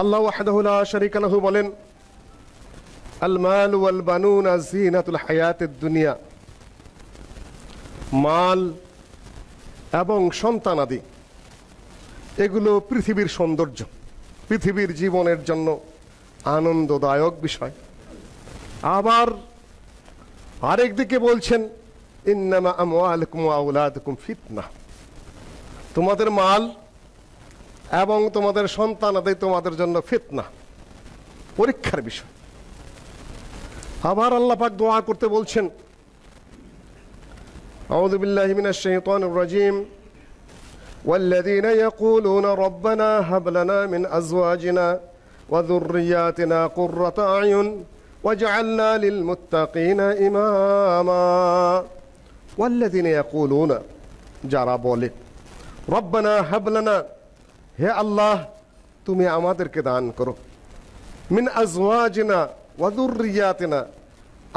আল্লাহ ওয়াহদাহুল্লাহ শরিক আলহু বলেন আলমাল ওয়াল বানুন আজিনাতুল হায়াতের দুনিয়া মাল এবং সন্তান আদি এগুলো পৃথিবীর সৌন্দর্য পৃথিবীর জীবনের জন্য আনন্দদায়ক বিষয় আবার আরেকদিকে বলছেন ইন্নামা আমওয়ালকুম আউলাদকুম ফিতনা তোমাদের মাল এবং তোমাদের সন্তানাদি তোমাদের জন্য ফিতনা পরীক্ষার বিষয় আবার আল্লাহ পাক দোয়া করতে বলছেন أعوذ بالله من الشيطان الرجيم والذين يقولون ربنا هب لنا من أزواجنا وذرياتنا قرة أعين وجعلنا للمتقين إماما والذين يقولون যারা বলে রব্বানা হাবলানা হে আল্লাহ তুমি আমাদেরকে দান করো মিন আজওয়াজিনা ওয়াদুরিয়াতিনা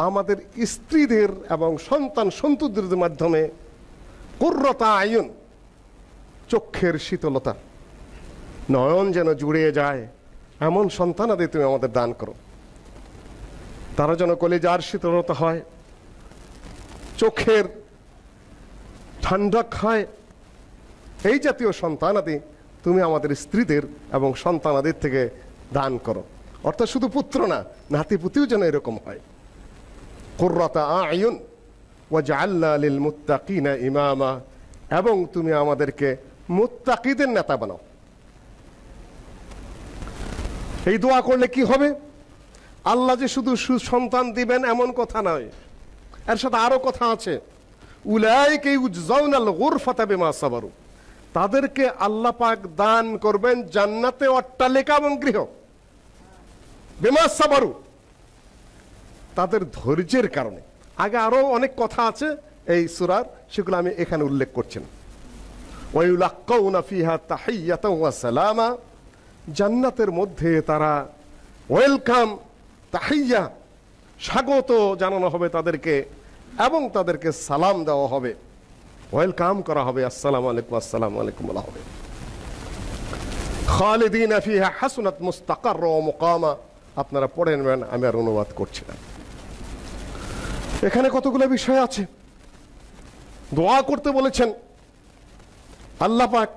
আমাদের স্ত্রীদের এবং সন্তান সন্তুদের মাধ্যমে কুর্রতা আয়ুন চক্ষের শীতলতা নয়ন যেন জুড়িয়ে যায় এমন সন্তানাদি তুমি আমাদের দান করো তারা যেন কলেজার শীতলতা হয় চোখের ঠান্ডা খায় এই জাতীয় সন্তানাদি তুমি আমাদের স্ত্রীদের এবং সন্তানাদের থেকে দান করো অর্থাৎ শুধু পুত্র না নাতি পুতিও যেন এরকম হয় কোর্রতা আয়ুন ও জাল্লালিল না ইমামা এবং তুমি আমাদেরকে মুত্তাকিদের নেতা বানাও এই দোয়া করলে কি হবে আল্লাহ যে শুধু সুসন্তান দিবেন এমন কথা নয় এর সাথে আরো কথা আছে উলায় উলায়কে উজ্জাউনাল গোরফাতাবে মা সাবারু তাদেরকে আল্লাহ পাক দান করবেন জান্নাতে অট্টালিকা এবং গৃহ বেমাস সাবারু তাদের ধৈর্যের কারণে আগে আরও অনেক কথা আছে এই সুরার সেগুলো আমি এখানে উল্লেখ করছি না সালামা জান্নাতের মধ্যে তারা ওয়েলকাম তাহাইয়া স্বাগত জানানো হবে তাদেরকে এবং তাদেরকে সালাম দেওয়া হবে ওয়েলকাম করা হবে আসসালামু আলাইকুম আসসালামু আলাইকুম বলা হবে খালিদিন আফিহা হাসুনাত মুস্তাকার ও মোকামা আপনারা পড়ে নেবেন আমি আর অনুবাদ করছি না এখানে কতগুলো বিষয় আছে দোয়া করতে বলেছেন আল্লাহ পাক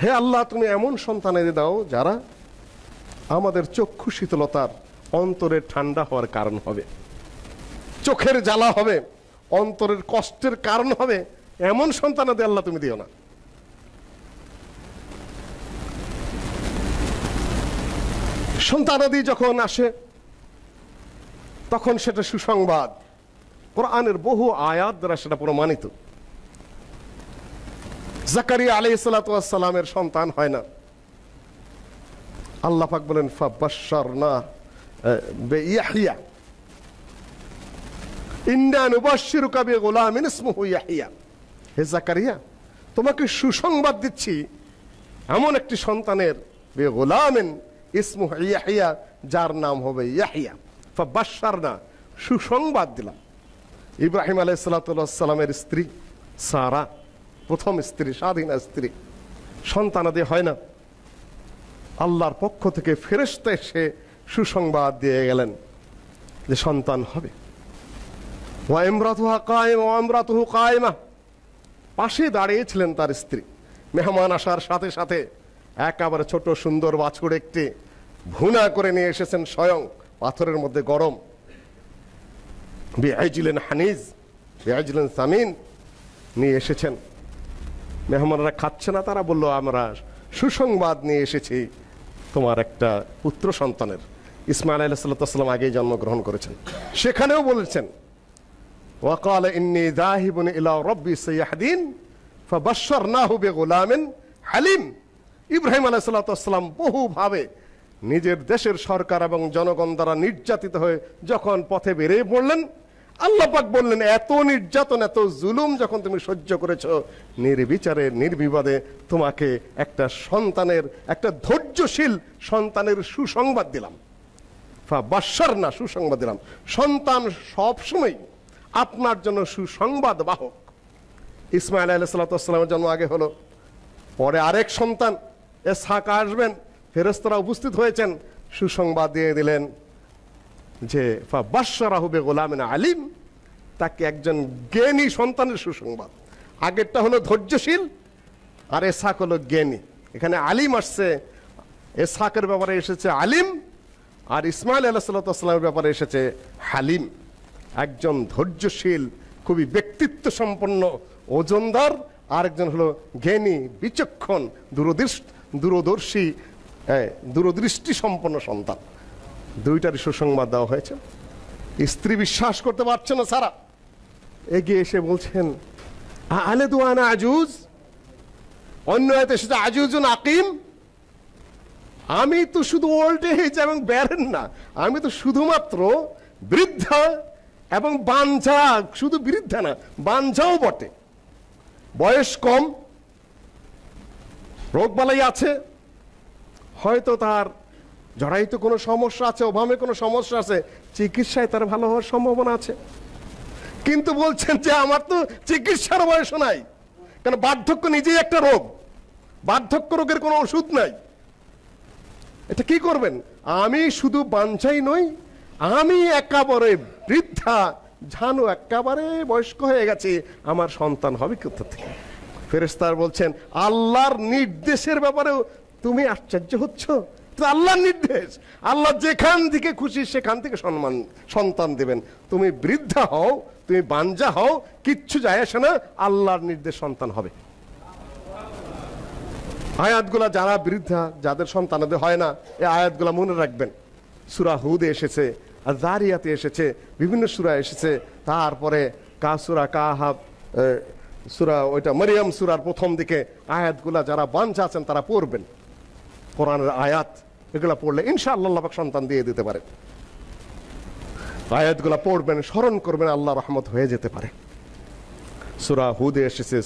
হে আল্লাহ তুমি এমন সন্তান এনে দাও যারা আমাদের চক্ষু শীতলতার অন্তরে ঠান্ডা হওয়ার কারণ হবে চোখের জ্বালা হবে অন্তরের কষ্টের কারণ হবে এমন সন্তানাদি আল্লাহ তুমি দিও না সন্তানাদি যখন আসে তখন সেটা সুসংবাদ কোরআনের বহু আয়াত দ্বারা সেটা প্রমাণিত জাকারি আলি সালাতামের সন্তান হয় না আল্লাহাক বলেন বাসার না ইয়াহিয়া ইয়াহিয়া হে জাকারিয়া তোমাকে সুসংবাদ দিচ্ছি এমন একটি সন্তানের ইয়াহিয়া যার নাম হবে ইয়াহিয়া না সুসংবাদ দিলাম ইব্রাহিম আলাই সালাতামের স্ত্রী সারা প্রথম স্ত্রী স্বাধীনা স্ত্রী আদি হয় না আল্লাহর পক্ষ থেকে ফেরস্ত এসে সুসংবাদ দিয়ে গেলেন যে সন্তান হবে ওয়াইমরাতুহা কায়েম ওয়ামরাতুহু কায়েমা পাশে দাঁড়িয়েছিলেন তার স্ত্রী মেহমান আসার সাথে সাথে একেবারে ছোট সুন্দর বাছুর একটি ভুনা করে নিয়ে এসেছেন স্বয়ং পাথরের মধ্যে গরম বেআইজিলেন হানিজ বেআইজিলেন সামিন নিয়ে এসেছেন মেহমানরা খাচ্ছে না তারা বলল আমরা সুসংবাদ নিয়ে এসেছি তোমার একটা পুত্র সন্তানের ইসমাইল আলাহ সাল্লাম আগেই জন্মগ্রহণ করেছেন সেখানেও বলেছেন وقال إني ذاهب إلى ربي سيحدين فبشرناه بغلام হালিম ইব্রাহিম আলাইসাল্লাম বহুভাবে নিজের দেশের সরকার এবং জনগণ দ্বারা নির্যাতিত হয়ে যখন পথে বেরিয়ে পড়লেন আল্লাপাক বললেন এত নির্যাতন এত জুলুম যখন তুমি সহ্য করেছ নির্বিচারে নির্বিবাদে তোমাকে একটা সন্তানের একটা ধৈর্যশীল সন্তানের সুসংবাদ দিলাম বা বাসার না সুসংবাদ দিলাম সন্তান সবসময় আপনার জন্য সুসংবাদ বাহক ইসমাইল আলি সাল্লাতামের জন্ম আগে হলো পরে আরেক সন্তান এ সাক আসবেন ফেরস্তরা উপস্থিত হয়েছেন সুসংবাদ দিয়ে দিলেন যে ফাবাসারাহুবে গোলাম আলিম তাকে একজন জ্ঞানী সন্তানের সুসংবাদ আগেরটা হলো ধৈর্যশীল আর সাক হলো জ্ঞানী এখানে আলিম আসছে সাকের ব্যাপারে এসেছে আলিম আর ইসমাইল আলাহ সাল্লাতামের ব্যাপারে এসেছে হালিম একজন ধৈর্যশীল খুবই ব্যক্তিত্ব সম্পন্ন ওজনদার আরেকজন হলো জ্ঞানী বিচক্ষণ দূরদৃষ্ট দূরদর্শী দূরদৃষ্টি সম্পন্ন সন্তান দুইটারই সুসংবাদ দেওয়া হয়েছে স্ত্রী বিশ্বাস করতে পারছে না সারা এগিয়ে এসে বলছেন আলে আজুজ অন্য হাতে সেটা আজুজুন আকিম আমি তো শুধু ওল্ড এজ এবং বেড়েন না আমি তো শুধুমাত্র বৃদ্ধা এবং বাঞ্ছা শুধু বৃদ্ধা না বাঞ্ছাও বটে বয়স কম রোগবালাই আছে হয়তো তার তো কোনো সমস্যা আছে অভাবে কোনো সমস্যা আছে চিকিৎসায় তার ভালো হওয়ার সম্ভাবনা আছে কিন্তু বলছেন যে আমার তো চিকিৎসার বয়স নাই কেন বার্ধক্য নিজেই একটা রোগ বার্ধক্য রোগের কোনো ওষুধ নাই এটা কি করবেন আমি শুধু বাঞ্ছাই নই আমি একাবারে বৃদ্ধা ঝানু একেবারে বয়স্ক হয়ে গেছে আমার সন্তান হবে কোথা থেকে ফেরেস্তার বলছেন আল্লাহর নির্দেশের ব্যাপারেও তুমি আশ্চর্য হচ্ছ তো আল্লাহর নির্দেশ আল্লাহ যেখান থেকে খুশি সেখান থেকে সম্মান সন্তান দেবেন তুমি বৃদ্ধা হও তুমি বাঞ্জা হও কিচ্ছু যায় আসে না আল্লাহর নির্দেশ সন্তান হবে আয়াতগুলা যারা বৃদ্ধা যাদের সন্তানাদের হয় না এই আয়াতগুলা মনে রাখবেন সুরা হুদে এসেছে আর এসেছে বিভিন্ন সুরা এসেছে তারপরে কাসুরা কাহাব সুরা ওইটা মরিয়াম সুরার প্রথম দিকে আয়াতগুলা যারা বাঞ্চা আছেন তারা পড়বেন কোরআনের আয়াত এগুলা পড়লে ইনশাআল্লাহ সন্তান দিয়ে দিতে পারে আয়াতগুলা পড়বেন স্মরণ করবেন আল্লাহ রহমত হয়ে যেতে পারে সুরা হুদে এসেছে